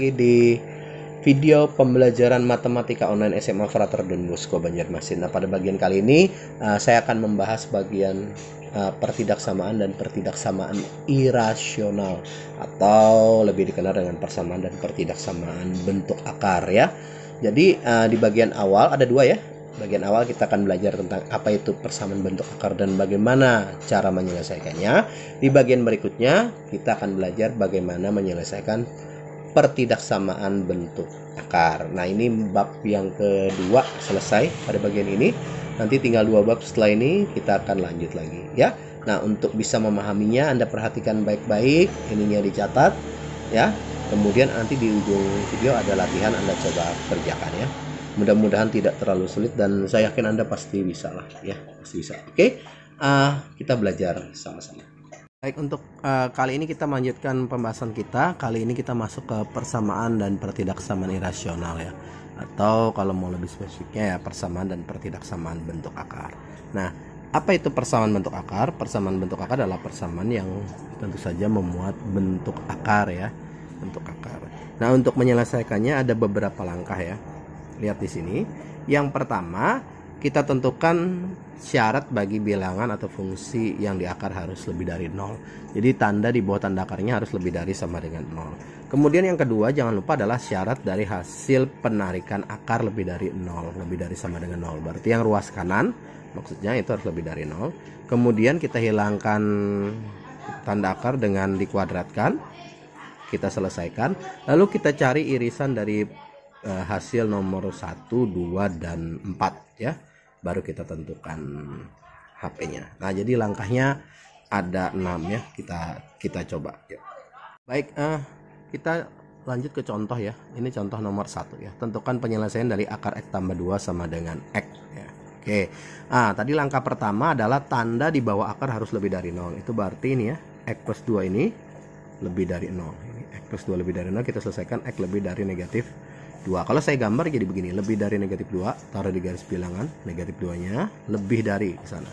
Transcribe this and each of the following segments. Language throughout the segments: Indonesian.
lagi di video pembelajaran matematika online SMA Frater Don Bosco Banjarmasin. Nah, pada bagian kali ini uh, saya akan membahas bagian uh, pertidaksamaan dan pertidaksamaan irasional atau lebih dikenal dengan persamaan dan pertidaksamaan bentuk akar ya. Jadi uh, di bagian awal ada dua ya. Bagian awal kita akan belajar tentang apa itu persamaan bentuk akar dan bagaimana cara menyelesaikannya. Di bagian berikutnya kita akan belajar bagaimana menyelesaikan pertidaksamaan bentuk akar. Nah, ini bab yang kedua selesai pada bagian ini. Nanti tinggal dua bab setelah ini kita akan lanjut lagi ya. Nah, untuk bisa memahaminya Anda perhatikan baik-baik, ininya dicatat ya. Kemudian nanti di ujung video ada latihan Anda coba kerjakan ya. Mudah-mudahan tidak terlalu sulit dan saya yakin Anda pasti bisa lah ya, pasti bisa. Oke. Okay? Uh, kita belajar sama-sama. Baik untuk uh, kali ini kita lanjutkan pembahasan kita. Kali ini kita masuk ke persamaan dan pertidaksamaan irasional ya. Atau kalau mau lebih spesifiknya ya persamaan dan pertidaksamaan bentuk akar. Nah, apa itu persamaan bentuk akar? Persamaan bentuk akar adalah persamaan yang tentu saja memuat bentuk akar ya, bentuk akar. Nah, untuk menyelesaikannya ada beberapa langkah ya. Lihat di sini. Yang pertama, kita tentukan syarat bagi bilangan atau fungsi yang diakar harus lebih dari nol. Jadi tanda di bawah tanda akarnya harus lebih dari sama dengan nol. Kemudian yang kedua jangan lupa adalah syarat dari hasil penarikan akar lebih dari nol, lebih dari sama dengan nol. Berarti yang ruas kanan maksudnya itu harus lebih dari nol. Kemudian kita hilangkan tanda akar dengan dikuadratkan. Kita selesaikan. Lalu kita cari irisan dari eh, hasil nomor 1, 2 dan 4 ya baru kita tentukan HP-nya. Nah, jadi langkahnya ada 6 ya. Kita kita coba ya. Baik, eh, kita lanjut ke contoh ya. Ini contoh nomor satu ya. Tentukan penyelesaian dari akar X tambah 2 sama dengan X ya. Oke. Ah, tadi langkah pertama adalah tanda di bawah akar harus lebih dari 0. Itu berarti ini ya, X plus 2 ini lebih dari 0. Ini X plus 2 lebih dari 0 kita selesaikan X lebih dari negatif 2 kalau saya gambar jadi begini lebih dari negatif 2 taruh di garis bilangan negatif 2 nya lebih dari ke sana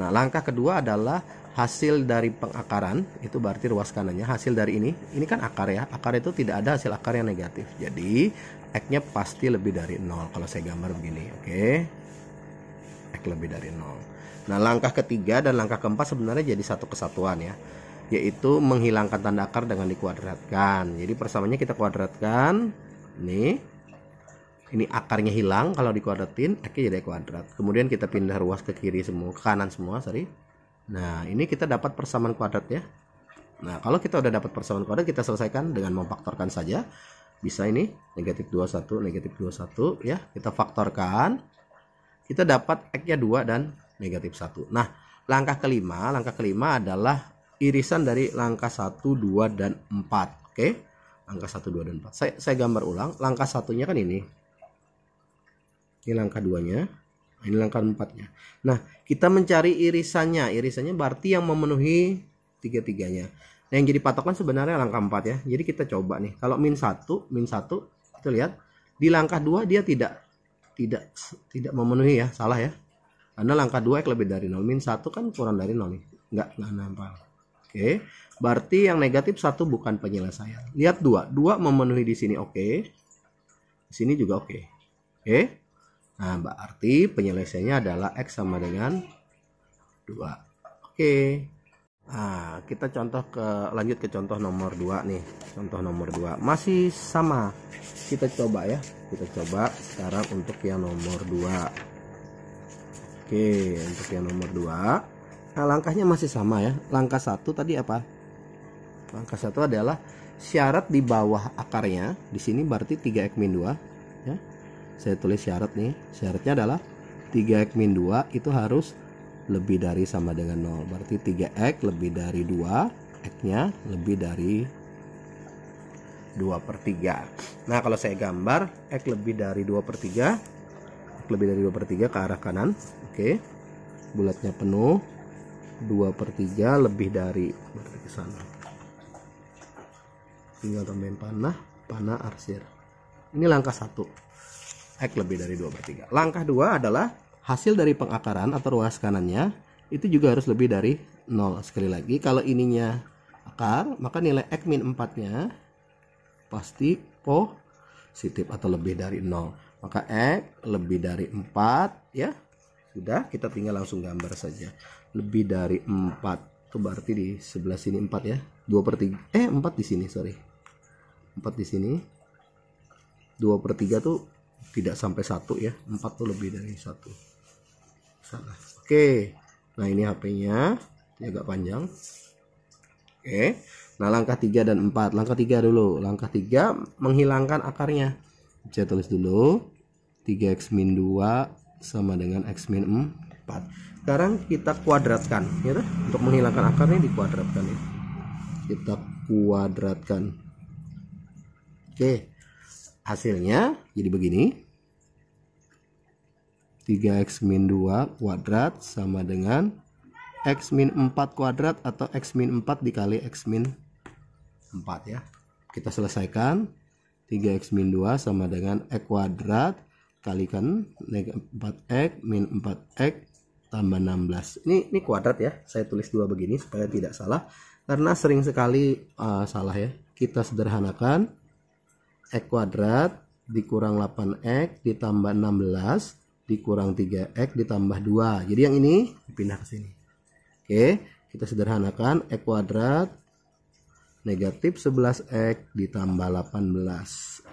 nah langkah kedua adalah hasil dari pengakaran itu berarti ruas kanannya hasil dari ini ini kan akar ya akar itu tidak ada hasil akar yang negatif jadi x nya pasti lebih dari 0 kalau saya gambar begini oke okay? x lebih dari 0 nah langkah ketiga dan langkah keempat sebenarnya jadi satu kesatuan ya yaitu menghilangkan tanda akar dengan dikuadratkan jadi persamaannya kita kuadratkan Nih. Ini akarnya hilang kalau dikuadratin, x jadi kuadrat. Kemudian kita pindah ruas ke kiri semua, ke kanan semua, sorry. Nah, ini kita dapat persamaan kuadrat ya. Nah, kalau kita udah dapat persamaan kuadrat, kita selesaikan dengan memfaktorkan saja. Bisa ini, negatif 21, negatif 21 ya. Kita faktorkan. Kita dapat X-nya 2 dan negatif 1. Nah, langkah kelima, langkah kelima adalah irisan dari langkah 1, 2, dan 4. Oke. Okay? Angka 1, 2, dan 4. Saya, saya gambar ulang. Langkah satunya kan ini. Ini langkah duanya. Ini langkah empatnya. Nah, kita mencari irisannya. Irisannya berarti yang memenuhi tiga-tiganya. Nah, yang jadi patokan sebenarnya langkah 4 ya. Jadi kita coba nih. Kalau min 1, min 1, kita lihat. Di langkah 2 dia tidak tidak tidak memenuhi ya. Salah ya. Karena langkah 2 lebih dari 0. Min 1 kan kurang dari 0 nih. Enggak, enggak nampak okay. berarti yang negatif satu bukan penyelesaian lihat dua dua memenuhi di sini oke okay. di sini juga oke okay. oke okay. nah berarti penyelesaiannya adalah x sama dengan dua oke okay. Nah, kita contoh ke lanjut ke contoh nomor 2 nih. Contoh nomor 2 masih sama. Kita coba ya. Kita coba sekarang untuk yang nomor 2. Oke, untuk yang nomor 2 Nah, langkahnya masih sama ya. Langkah satu tadi apa? Langkah satu adalah syarat di bawah akarnya. Di sini berarti 3x min 2. Ya. Saya tulis syarat nih. Syaratnya adalah 3x min 2 itu harus lebih dari sama dengan 0. Berarti 3x lebih dari 2. X-nya lebih dari 2 per 3 Nah kalau saya gambar X lebih dari 2 per 3 X lebih dari 2 per 3 ke arah kanan Oke Bulatnya penuh 2 per 3 lebih dari berarti ke sana tinggal tambahin panah panah arsir ini langkah satu X lebih dari 2 per 3 langkah 2 adalah hasil dari pengakaran atau ruas kanannya itu juga harus lebih dari 0 sekali lagi kalau ininya akar maka nilai X min 4 nya pasti positif atau lebih dari 0 maka X lebih dari 4 ya sudah kita tinggal langsung gambar saja lebih dari 4 itu berarti di sebelah sini 4 ya 2 per 3 eh 4 di sini sorry 4 di sini 2 per 3 tuh tidak sampai 1 ya 4 tuh lebih dari 1 salah oke nah ini HP-nya agak panjang oke nah langkah 3 dan 4 langkah 3 dulu langkah 3 menghilangkan akarnya saya tulis dulu 3x min 2 sama dengan x min 4 sekarang kita kuadratkan ya untuk menghilangkan akarnya dikuadratkan ya kita kuadratkan oke hasilnya jadi begini 3x min 2 kuadrat sama dengan x min 4 kuadrat atau x min 4 dikali x min 4 ya. Kita selesaikan 3x min 2 sama dengan x kuadrat kalikan 4x min 4x tambah 16 ini ini kuadrat ya saya tulis dua begini supaya tidak salah karena sering sekali uh, salah ya kita sederhanakan x kuadrat dikurang 8x ditambah 16 dikurang 3x ditambah 2 jadi yang ini pindah ke sini oke kita sederhanakan x kuadrat negatif 11x ditambah 18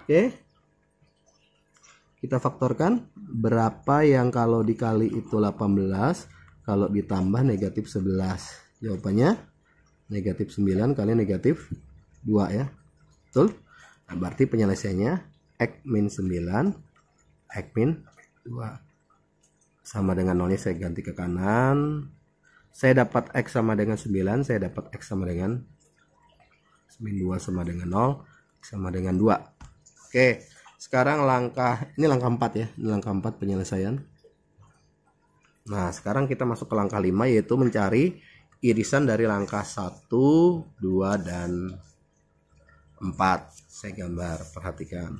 oke kita faktorkan berapa yang kalau dikali itu 18 kalau ditambah negatif 11 jawabannya negatif 9 kali negatif 2 ya betul nah, berarti penyelesaiannya x min 9 x min 2 sama dengan nolnya saya ganti ke kanan saya dapat x sama dengan 9 saya dapat x sama dengan min 2 sama dengan 0 sama dengan 2 oke okay sekarang langkah ini langkah 4 ya ini langkah 4 penyelesaian nah sekarang kita masuk ke langkah 5 yaitu mencari irisan dari langkah 1 2 dan 4 saya gambar perhatikan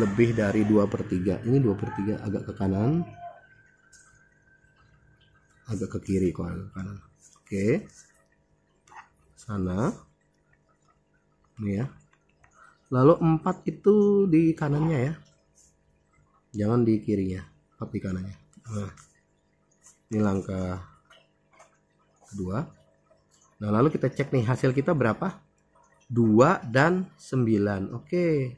lebih dari 2 per 3 ini 2 per 3 agak ke kanan agak ke kiri kok agak ke kanan oke sana Nih ya. Lalu 4 itu di kanannya ya. Jangan di kirinya, tapi di kanannya. Nah. Ini langkah kedua. Nah, lalu kita cek nih hasil kita berapa? 2 dan 9. Oke.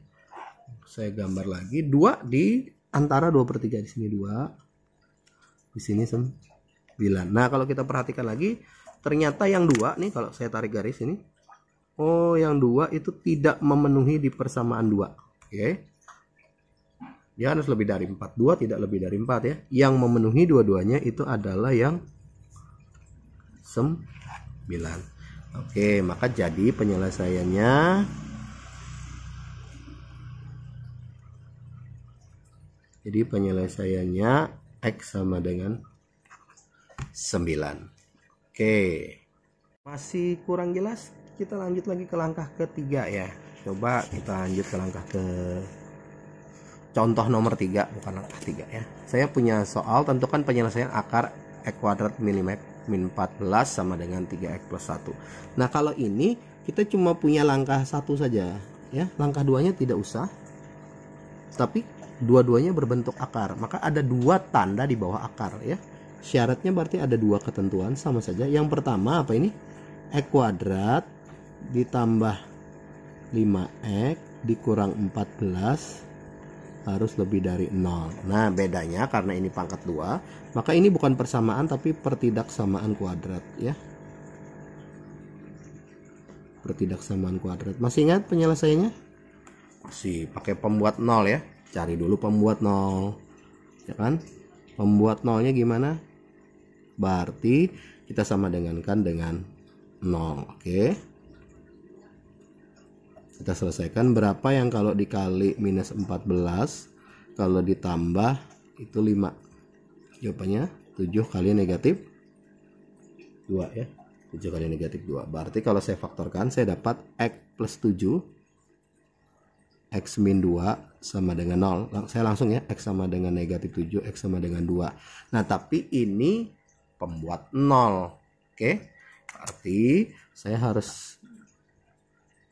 Saya gambar lagi 2 di antara 2 per 3 di sini 2. Di sini 9. Nah, kalau kita perhatikan lagi, ternyata yang 2 nih kalau saya tarik garis ini Oh, yang dua itu tidak memenuhi di persamaan dua. Oke. Okay. Dia harus lebih dari empat. Dua tidak lebih dari empat ya. Yang memenuhi dua-duanya itu adalah yang sembilan. Oke, okay, maka jadi penyelesaiannya Jadi penyelesaiannya X sama dengan 9. Oke. Masih kurang jelas? kita lanjut lagi ke langkah ketiga ya coba kita lanjut ke langkah ke contoh nomor tiga bukan langkah tiga ya saya punya soal tentukan penyelesaian akar x kuadrat milimeter min 14 sama dengan 3x plus 1 nah kalau ini kita cuma punya langkah satu saja ya langkah duanya tidak usah tapi dua-duanya berbentuk akar maka ada dua tanda di bawah akar ya syaratnya berarti ada dua ketentuan sama saja yang pertama apa ini x kuadrat ditambah 5X dikurang 14 harus lebih dari 0 nah bedanya karena ini pangkat 2 maka ini bukan persamaan tapi pertidaksamaan kuadrat ya pertidaksamaan kuadrat masih ingat penyelesaiannya masih pakai pembuat 0 ya cari dulu pembuat 0 ya kan pembuat 0 nya gimana berarti kita sama dengankan dengan 0 oke okay? kita selesaikan berapa yang kalau dikali minus 14 kalau ditambah itu 5 jawabannya 7 kali negatif 2 ya 7 kali negatif 2 berarti kalau saya faktorkan saya dapat X plus 7 X min 2 sama dengan 0 saya langsung ya X sama dengan negatif 7 X sama dengan 2 nah tapi ini pembuat 0 oke berarti saya harus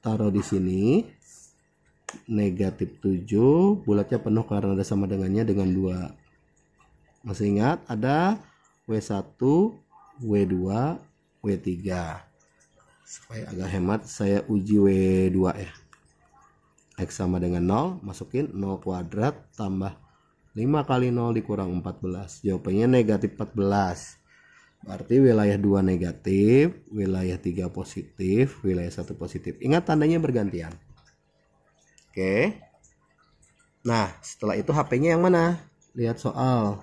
taruh di sini negatif 7 bulatnya penuh karena ada sama dengannya dengan 2 masih ingat ada W1 W2 W3 supaya agak hemat saya uji W2 ya X sama dengan 0 masukin 0 kuadrat tambah 5 kali 0 dikurang 14 jawabannya negatif 14 Berarti wilayah 2 negatif, wilayah 3 positif, wilayah 1 positif. Ingat tandanya bergantian. Oke. Nah, setelah itu HP-nya yang mana? Lihat soal.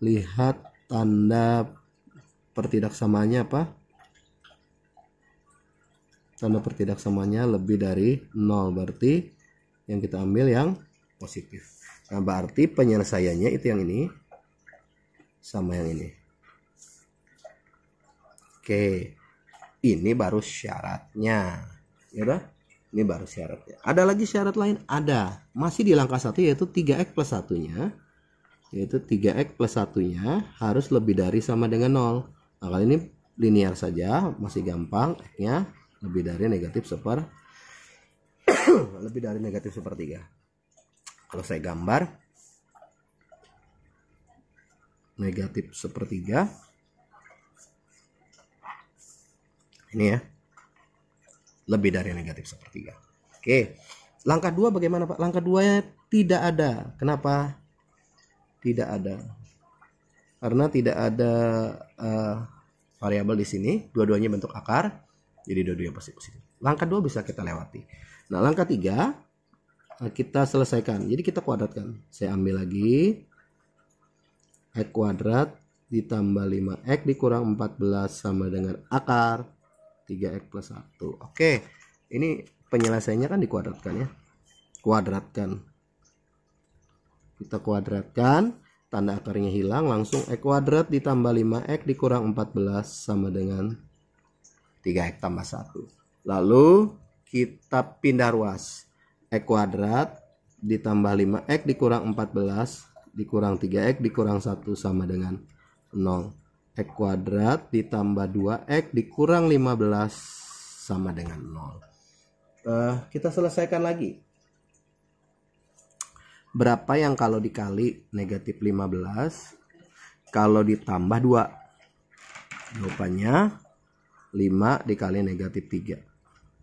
Lihat tanda pertidaksamanya apa? Tanda pertidaksamanya lebih dari 0. Berarti yang kita ambil yang positif. Nah, berarti penyelesaiannya itu yang ini sama yang ini. Oke. Ini baru syaratnya. Ya udah? Ini baru syaratnya. Ada lagi syarat lain? Ada. Masih di langkah satu yaitu 3x plus satunya. Yaitu 3x plus satunya harus lebih dari sama dengan 0. Nah kali ini linear saja. Masih gampang. X-nya lebih dari negatif seper. lebih dari negatif 3. Kalau saya gambar. Negatif sepertiga Ini ya. Lebih dari negatif sepertiga. Oke. Langkah dua bagaimana Pak? Langkah ya tidak ada. Kenapa? Tidak ada. Karena tidak ada uh, variabel di sini. Dua-duanya bentuk akar. Jadi dua-duanya pasti positif. Langkah dua bisa kita lewati. Nah langkah tiga eh, kita selesaikan. Jadi kita kuadratkan. Saya ambil lagi. X kuadrat ditambah 5X dikurang 14 sama dengan akar 3x plus 1 oke ini penyelesaiannya kan dikuadratkan ya kuadratkan kita kuadratkan tanda akarnya hilang langsung x kuadrat ditambah 5x dikurang 14 sama dengan 3x tambah 1 lalu kita pindah ruas x kuadrat ditambah 5x dikurang 14 dikurang 3x dikurang 1 sama dengan 0 X kuadrat ditambah 2X dikurang 15 sama dengan 0. Uh, eh, kita selesaikan lagi. Berapa yang kalau dikali negatif 15 kalau ditambah 2? Jawabannya 5 dikali negatif 3.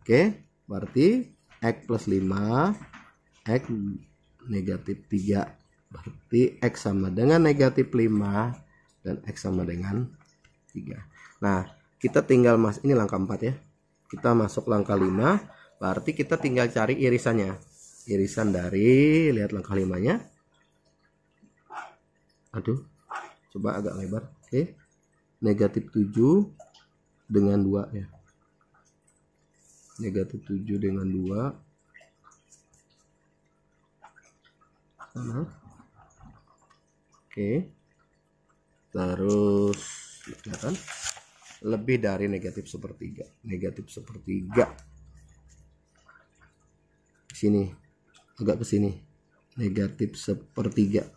Oke, berarti X plus 5, X negatif 3. Berarti X sama dengan negatif 5 dan X sama dengan 3 nah kita tinggal mas ini langkah 4 ya kita masuk langkah 5 berarti kita tinggal cari irisannya irisan dari lihat langkah 5-nya. aduh coba agak lebar oke negatif 7 dengan 2 ya negatif 7 dengan 2 Sama. Oke. Okay terus ya kan lebih dari negatif sepertiga negatif sepertiga sini agak ke sini negatif sepertiga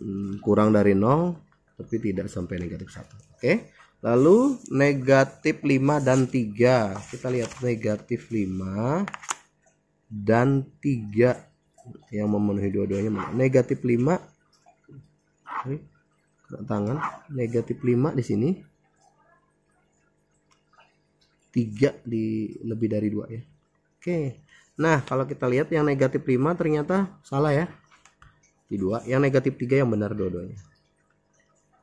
hmm, kurang dari nol tapi tidak sampai negatif satu oke okay? lalu negatif 5 dan 3 kita lihat negatif 5 dan 3 yang memenuhi dua-duanya mana? Negatif 5 Sorry, kena tangan. Negatif 5 di sini. 3 di lebih dari 2 ya. Oke. Nah, kalau kita lihat yang negatif 5 ternyata salah ya. Di 2 Yang negatif 3 yang benar dua-duanya.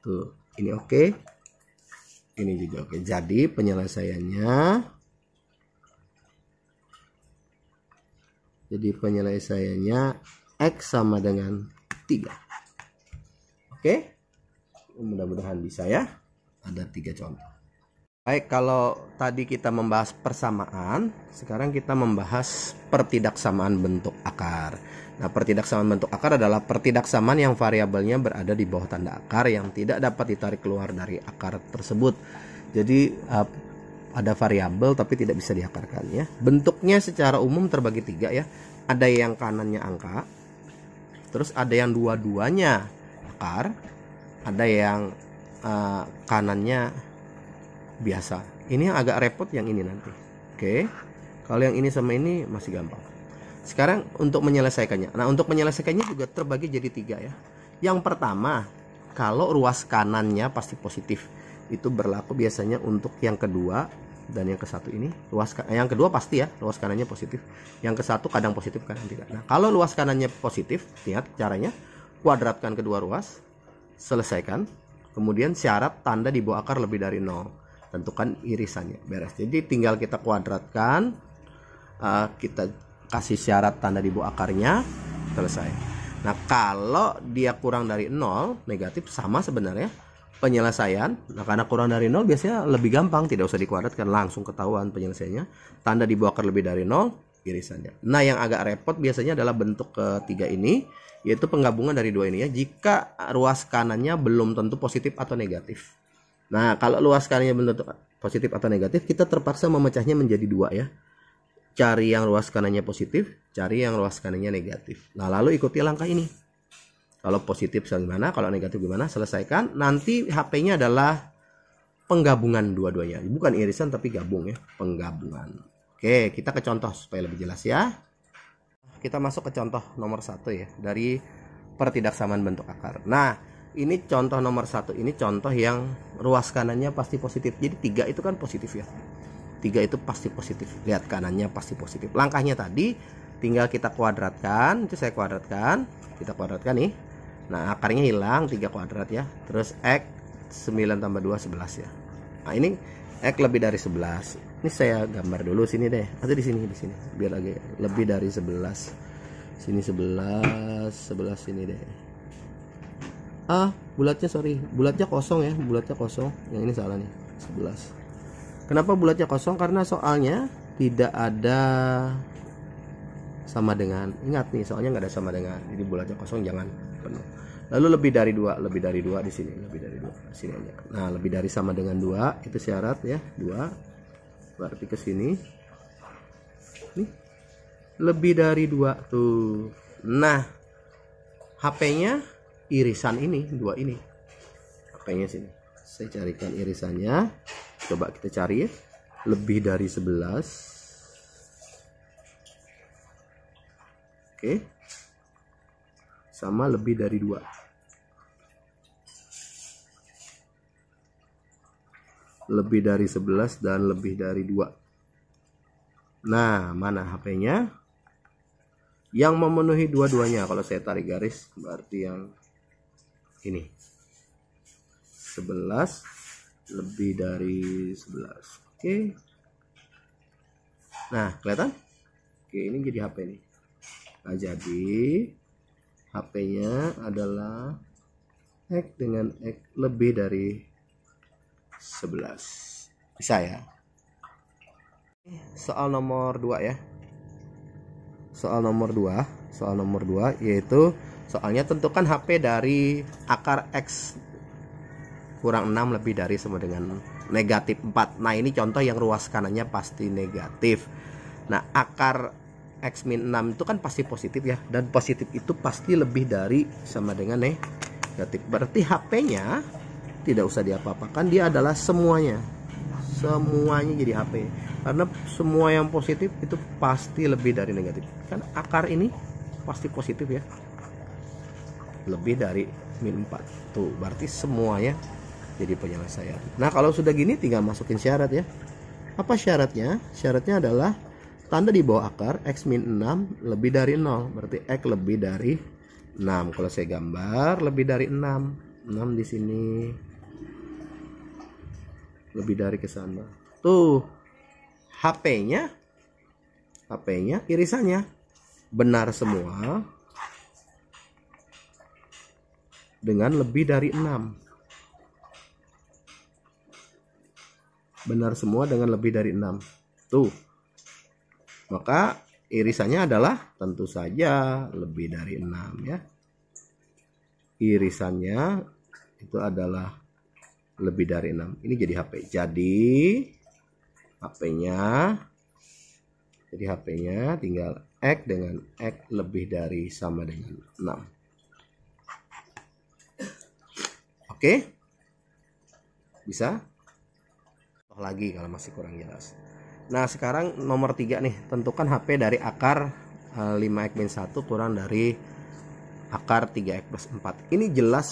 Tuh, ini oke. Ini juga oke. Jadi penyelesaiannya Jadi penyelesaiannya X sama dengan 3. Oke? Mudah-mudahan bisa ya. Ada tiga contoh. Baik, kalau tadi kita membahas persamaan, sekarang kita membahas pertidaksamaan bentuk akar. Nah, pertidaksamaan bentuk akar adalah pertidaksamaan yang variabelnya berada di bawah tanda akar yang tidak dapat ditarik keluar dari akar tersebut. Jadi, eh, ada variabel tapi tidak bisa diakarkan ya. Bentuknya secara umum terbagi tiga ya. Ada yang kanannya angka, terus ada yang dua-duanya akar, ada yang uh, kanannya biasa. Ini yang agak repot yang ini nanti. Oke. Okay. Kalau yang ini sama ini masih gampang. Sekarang untuk menyelesaikannya. Nah, untuk menyelesaikannya juga terbagi jadi tiga ya. Yang pertama, kalau ruas kanannya pasti positif itu berlaku biasanya untuk yang kedua dan yang ke satu ini luas eh, yang kedua pasti ya luas kanannya positif yang ke satu kadang positif kadang tidak nah kalau luas kanannya positif lihat caranya kuadratkan kedua ruas selesaikan kemudian syarat tanda di bawah akar lebih dari nol tentukan irisannya beres jadi tinggal kita kuadratkan uh, kita kasih syarat tanda di bawah akarnya selesai nah kalau dia kurang dari nol negatif sama sebenarnya penyelesaian nah karena kurang dari nol biasanya lebih gampang tidak usah dikuadratkan langsung ketahuan penyelesaiannya tanda dibawakan lebih dari nol irisannya nah yang agak repot biasanya adalah bentuk ketiga ini yaitu penggabungan dari dua ini ya jika ruas kanannya belum tentu positif atau negatif nah kalau luas kanannya belum tentu positif atau negatif kita terpaksa memecahnya menjadi dua ya cari yang ruas kanannya positif cari yang ruas kanannya negatif nah lalu ikuti langkah ini kalau positif gimana, kalau negatif gimana, selesaikan. Nanti HP-nya adalah penggabungan dua-duanya. Bukan irisan tapi gabung ya, penggabungan. Oke, kita ke contoh supaya lebih jelas ya. Kita masuk ke contoh nomor satu ya dari pertidaksamaan bentuk akar. Nah, ini contoh nomor satu. Ini contoh yang ruas kanannya pasti positif. Jadi tiga itu kan positif ya. Tiga itu pasti positif. Lihat kanannya pasti positif. Langkahnya tadi tinggal kita kuadratkan. Itu saya kuadratkan. Kita kuadratkan nih nah akarnya hilang 3 kuadrat ya terus X 9 tambah 2 11 ya nah ini X lebih dari 11 ini saya gambar dulu sini deh atau di sini di sini biar lagi lebih dari 11 sini 11 11 sini deh ah bulatnya sorry bulatnya kosong ya bulatnya kosong yang ini salah nih 11 kenapa bulatnya kosong karena soalnya tidak ada sama dengan ingat nih soalnya nggak ada sama dengan jadi bulatnya kosong jangan penuh lalu lebih dari dua lebih dari dua di sini lebih dari dua di sini aja nah lebih dari sama dengan dua itu syarat ya dua berarti ke sini nih lebih dari dua tuh nah HP-nya irisan ini dua ini HP-nya sini saya carikan irisannya coba kita cari ya. lebih dari 11 oke okay sama lebih dari dua. Lebih dari 11 dan lebih dari dua. Nah, mana HP-nya? Yang memenuhi dua-duanya. Kalau saya tarik garis, berarti yang ini. 11 lebih dari 11. Oke. Nah, kelihatan? Oke, ini jadi HP ini Nah, jadi HP-nya adalah X dengan X lebih dari 11 bisa ya soal nomor 2 ya soal nomor 2 soal nomor 2 yaitu soalnya tentukan HP dari akar X kurang 6 lebih dari sama dengan negatif 4 nah ini contoh yang ruas kanannya pasti negatif nah akar X min 6 itu kan pasti positif ya dan positif itu pasti lebih dari sama dengan negatif berarti HP-nya tidak usah diapa-apakan dia adalah semuanya semuanya jadi HP karena semua yang positif itu pasti lebih dari negatif kan akar ini pasti positif ya lebih dari min 4 tuh berarti semuanya jadi penyelesaian nah kalau sudah gini tinggal masukin syarat ya apa syaratnya syaratnya adalah Tanda di bawah akar X min 6 lebih dari 0. Berarti X lebih dari 6. Kalau saya gambar lebih dari 6. 6 di sini. Lebih dari ke sana. Tuh. HP-nya. HP-nya irisannya. Benar semua. Dengan lebih dari 6. Benar semua dengan lebih dari 6. Tuh. Maka irisannya adalah tentu saja lebih dari 6 ya. Irisannya itu adalah lebih dari 6. Ini jadi HP. Jadi HP-nya jadi HP-nya tinggal X dengan X lebih dari sama dengan 6. Oke. Okay? Bisa? Toh lagi kalau masih kurang jelas. Nah sekarang nomor 3 nih tentukan HP dari akar 5 eh, x 1 kurang dari akar 3 x 4 ini jelas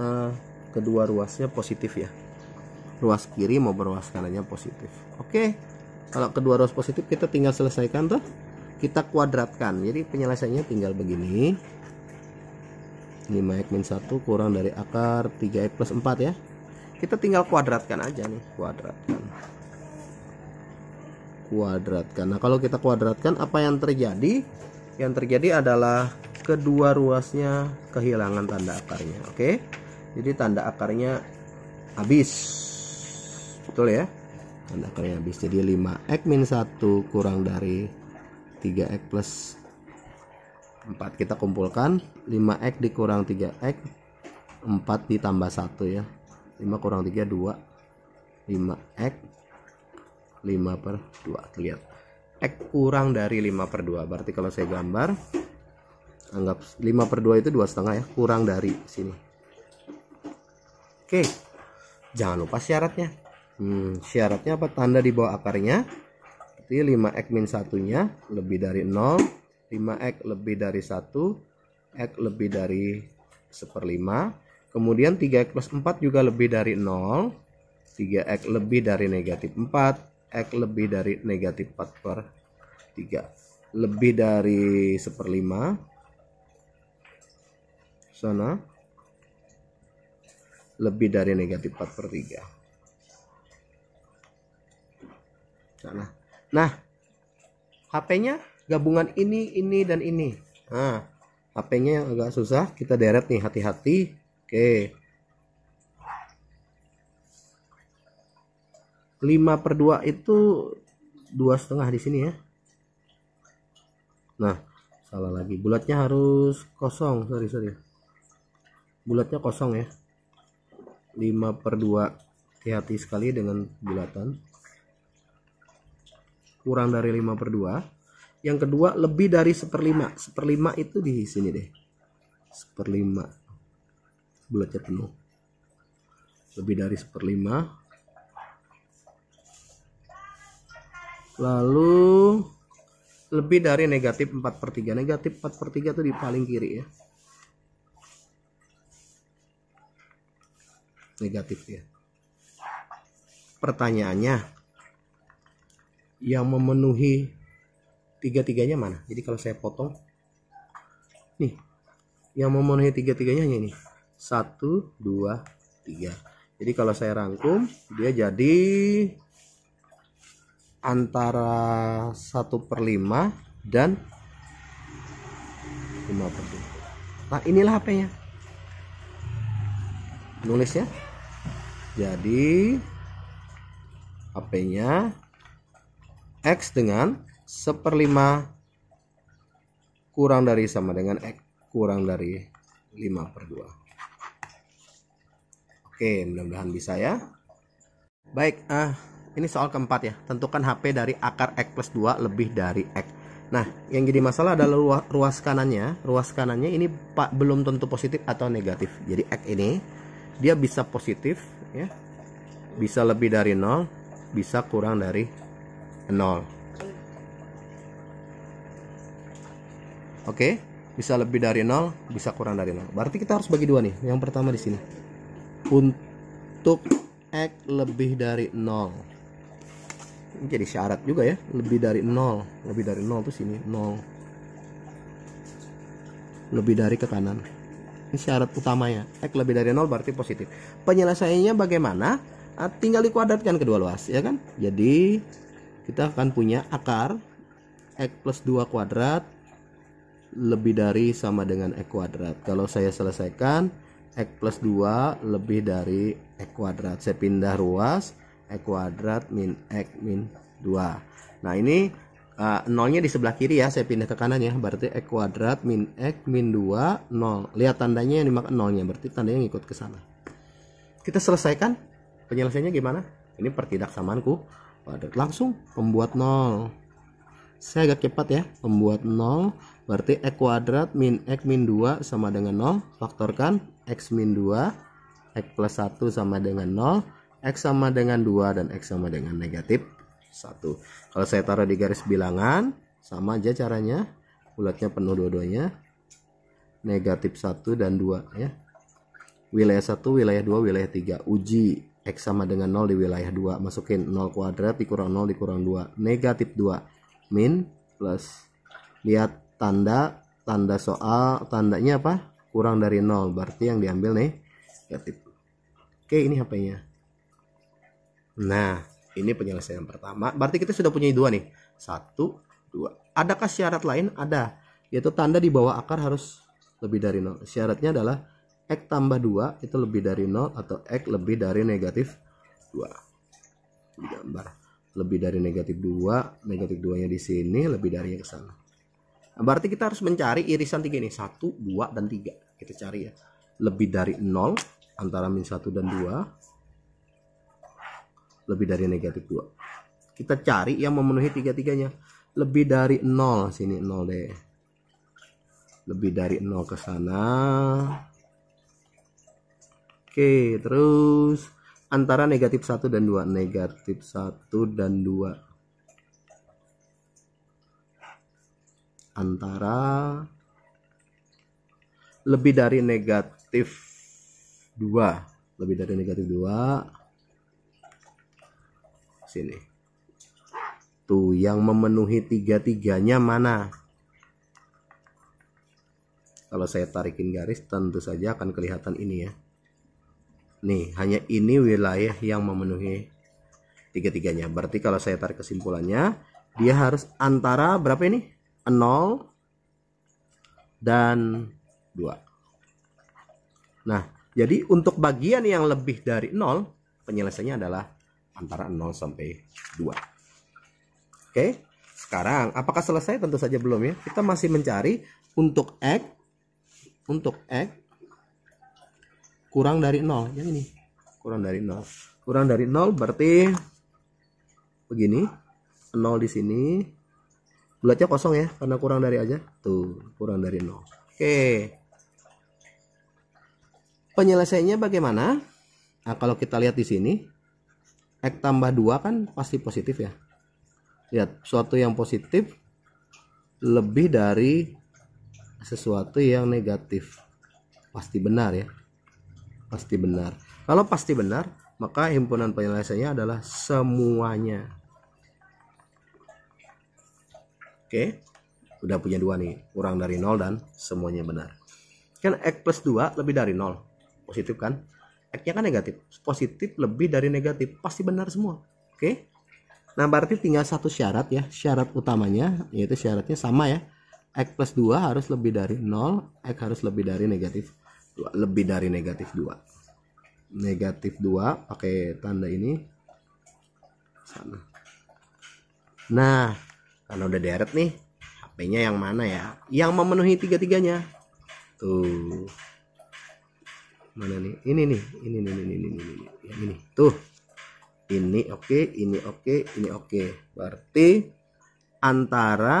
eh, kedua ruasnya positif ya ruas kiri mau beruas kanannya positif oke kalau kedua ruas positif kita tinggal selesaikan tuh kita kuadratkan jadi penyelesaiannya tinggal begini 5x 1 kurang dari akar 3x 4 ya kita tinggal kuadratkan aja nih kuadratkan kuadratkan. Nah, kalau kita kuadratkan apa yang terjadi? Yang terjadi adalah kedua ruasnya kehilangan tanda akarnya, oke? Okay? Jadi tanda akarnya habis. Betul ya? Tanda akarnya habis. Jadi 5x min 1 kurang dari 3x plus 4 kita kumpulkan 5x dikurang 3x 4 ditambah 1 ya 5 kurang 3 2 5x 5 per 2 lihat X kurang dari 5 per 2 berarti kalau saya gambar anggap 5 per 2 itu dua setengah ya kurang dari sini oke jangan lupa syaratnya hmm, syaratnya apa tanda di bawah akarnya berarti 5x min satunya lebih dari 0 5x lebih dari 1 x lebih dari 5 kemudian 3x plus 4 juga lebih dari 0 3x lebih dari negatif 4 X lebih dari negatif 4 per 3 lebih dari seperlima sana lebih dari negatif 4 per 3 sana nah HP-nya gabungan ini ini dan ini nah HP-nya agak susah kita deret nih hati-hati oke 5 per 2 itu dua setengah di sini ya nah salah lagi bulatnya harus kosong sorry sorry bulatnya kosong ya 5 per 2 hati-hati sekali dengan bulatan kurang dari 5 per 2 yang kedua lebih dari seperlima seperlima itu di sini deh seperlima bulatnya penuh lebih dari seperlima lalu lebih dari negatif 4 per 3 negatif 4 per 3 itu di paling kiri ya negatif ya pertanyaannya yang memenuhi tiga-tiganya mana jadi kalau saya potong nih yang memenuhi tiga-tiganya hanya ini satu dua tiga jadi kalau saya rangkum dia jadi antara 1 per 5 dan 5 per 5 nah inilah HP nya nulisnya jadi HP nya X dengan 1 per 5 kurang dari sama dengan X kurang dari 5 per 2 Oke mudah-mudahan bisa ya Baik ah ini soal keempat ya, tentukan HP dari akar X plus 2 lebih dari X. Nah, yang jadi masalah adalah ruas, kanannya. Ruas kanannya ini pak belum tentu positif atau negatif. Jadi X ini dia bisa positif ya. Bisa lebih dari 0, bisa kurang dari 0. Oke, bisa lebih dari 0, bisa kurang dari 0. Berarti kita harus bagi dua nih. Yang pertama di sini. Untuk X lebih dari 0 ini jadi syarat juga ya lebih dari nol lebih dari nol tuh sini nol lebih dari ke kanan ini syarat utamanya x lebih dari nol berarti positif penyelesaiannya bagaimana ah, tinggal dikuadratkan kedua luas ya kan jadi kita akan punya akar x plus 2 kuadrat lebih dari sama dengan x kuadrat kalau saya selesaikan x plus 2 lebih dari x kuadrat saya pindah ruas x kuadrat min x min 2 nah ini uh, nolnya di sebelah kiri ya saya pindah ke kanan ya berarti x kuadrat min x min 2 nol lihat tandanya yang dimakan nolnya berarti tandanya ngikut ke sana kita selesaikan penyelesaiannya gimana ini pertidak samaanku kuadrat langsung pembuat nol saya agak cepat ya pembuat nol berarti x kuadrat min x min 2 sama dengan nol. faktorkan x min 2 x plus 1 sama dengan 0 X sama dengan 2 dan X sama dengan negatif 1 kalau saya taruh di garis bilangan sama aja caranya bulatnya penuh dua-duanya negatif 1 dan 2 ya wilayah 1 wilayah 2 wilayah 3 uji X sama dengan 0 di wilayah 2 masukin 0 kuadrat dikurang 0 dikurang 2 negatif 2 min plus lihat tanda tanda soal tandanya apa kurang dari 0 berarti yang diambil nih negatif oke ini HP-nya Nah, ini penyelesaian pertama. Berarti kita sudah punya dua nih. Satu, dua. Adakah syarat lain? Ada. Yaitu tanda di bawah akar harus lebih dari nol. Syaratnya adalah X tambah 2 itu lebih dari nol atau X lebih dari negatif 2. Gambar. Lebih dari negatif 2, negatif 2-nya di sini, lebih yang ke sana. Nah, berarti kita harus mencari irisan tiga ini. satu dua dan tiga Kita cari ya. Lebih dari nol antara min 1 dan 2 lebih dari negatif 2 kita cari yang memenuhi tiga-tiganya lebih dari 0 sini 0 deh lebih dari 0 ke sana oke terus antara negatif 1 dan 2 negatif 1 dan 2 antara lebih dari negatif 2 lebih dari negatif 2 sini tuh yang memenuhi tiga-tiganya mana kalau saya tarikin garis tentu saja akan kelihatan ini ya nih hanya ini wilayah yang memenuhi tiga-tiganya berarti kalau saya tarik kesimpulannya dia harus antara berapa ini 0 dan 2 nah jadi untuk bagian yang lebih dari 0 penyelesaiannya adalah antara 0 sampai 2. Oke. Sekarang apakah selesai? Tentu saja belum ya. Kita masih mencari untuk x untuk x kurang dari 0. Yang ini kurang dari 0. Kurang dari 0 berarti begini. 0 di sini. Bulatnya kosong ya karena kurang dari aja. Tuh, kurang dari 0. Oke. Penyelesaiannya bagaimana? Nah, kalau kita lihat di sini, X tambah 2 kan pasti positif ya. Lihat, suatu yang positif lebih dari sesuatu yang negatif. Pasti benar ya. Pasti benar. Kalau pasti benar, maka himpunan penyelesaiannya adalah semuanya. Oke, udah punya dua nih, kurang dari nol dan semuanya benar. Kan X plus 2 lebih dari nol, positif kan? x kan negatif. Positif lebih dari negatif. Pasti benar semua. Oke. Nah, berarti tinggal satu syarat ya. Syarat utamanya yaitu syaratnya sama ya. X plus 2 harus lebih dari 0. X harus lebih dari negatif 2. Lebih dari negatif 2. Negatif 2 pakai tanda ini. Sana. Nah, karena udah deret nih. HP-nya yang mana ya? Yang memenuhi tiga-tiganya. Tuh mana nih ini nih ini nih ini ini ini, ini. ini tuh ini oke okay, ini oke okay, ini oke okay. berarti antara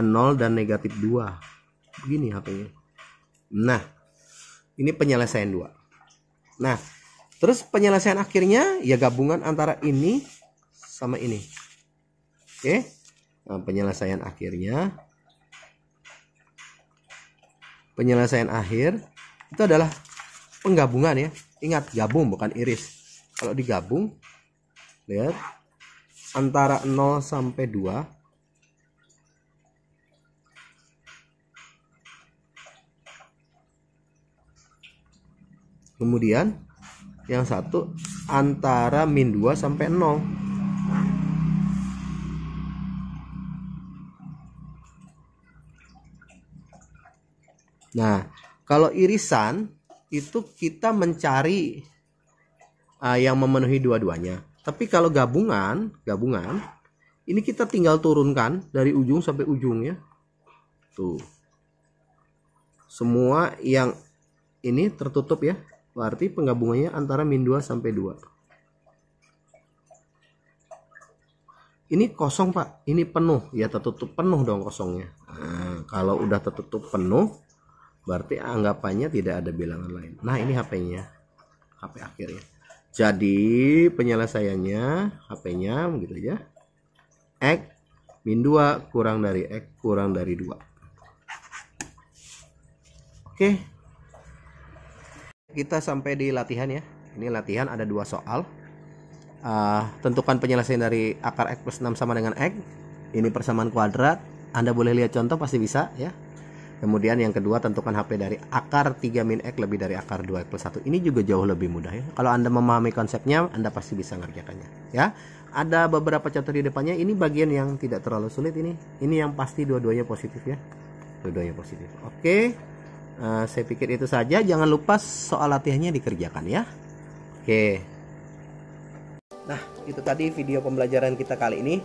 0 dan negatif 2 begini hp nah ini penyelesaian 2 nah terus penyelesaian akhirnya ya gabungan antara ini sama ini oke okay? nah, penyelesaian akhirnya penyelesaian akhir itu adalah penggabungan ya. Ingat gabung bukan iris. Kalau digabung lihat antara 0 sampai 2 Kemudian yang satu antara min 2 sampai 0 Nah, kalau irisan itu kita mencari uh, yang memenuhi dua-duanya. Tapi kalau gabungan, gabungan ini kita tinggal turunkan dari ujung sampai ujung ya. Tuh. Semua yang ini tertutup ya. Berarti penggabungannya antara min 2 sampai 2. Ini kosong Pak, ini penuh. Ya tertutup penuh dong kosongnya. Nah, kalau udah tertutup penuh, berarti anggapannya tidak ada bilangan lain nah ini HP-nya HP akhir ya jadi penyelesaiannya HP-nya begitu ya X min 2 kurang dari X kurang dari 2 oke kita sampai di latihan ya ini latihan ada dua soal uh, tentukan penyelesaian dari akar X plus 6 sama dengan X ini persamaan kuadrat Anda boleh lihat contoh pasti bisa ya Kemudian yang kedua tentukan HP dari akar 3 min X lebih dari akar 2 X plus 1. Ini juga jauh lebih mudah ya. Kalau Anda memahami konsepnya, Anda pasti bisa ngerjakannya ya. Ada beberapa contoh di depannya, ini bagian yang tidak terlalu sulit ini. Ini yang pasti dua-duanya positif ya. Dua-duanya positif. Oke. Uh, saya pikir itu saja. Jangan lupa soal latihannya dikerjakan ya. Oke. Nah, itu tadi video pembelajaran kita kali ini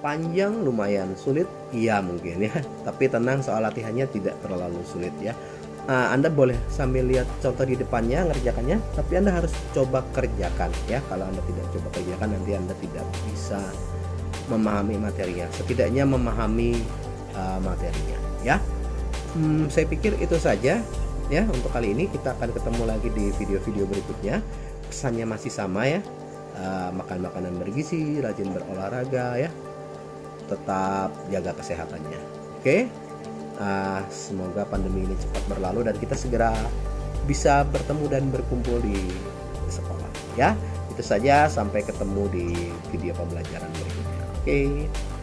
panjang lumayan sulit iya mungkin ya tapi tenang soal latihannya tidak terlalu sulit ya ah, Anda boleh sambil lihat contoh di depannya ngerjakannya, tapi Anda harus coba kerjakan ya. Kalau Anda tidak coba kerjakan nanti Anda tidak bisa memahami materinya. Setidaknya memahami uh, materinya ya. Hmm, saya pikir itu saja ya untuk kali ini kita akan ketemu lagi di video-video berikutnya. Pesannya masih sama ya. Uh, makan makanan bergizi, rajin berolahraga ya, tetap jaga kesehatannya. Oke, okay? uh, semoga pandemi ini cepat berlalu dan kita segera bisa bertemu dan berkumpul di, sekolah. Ya, itu saja. Sampai ketemu di video pembelajaran berikutnya. Oke. Okay?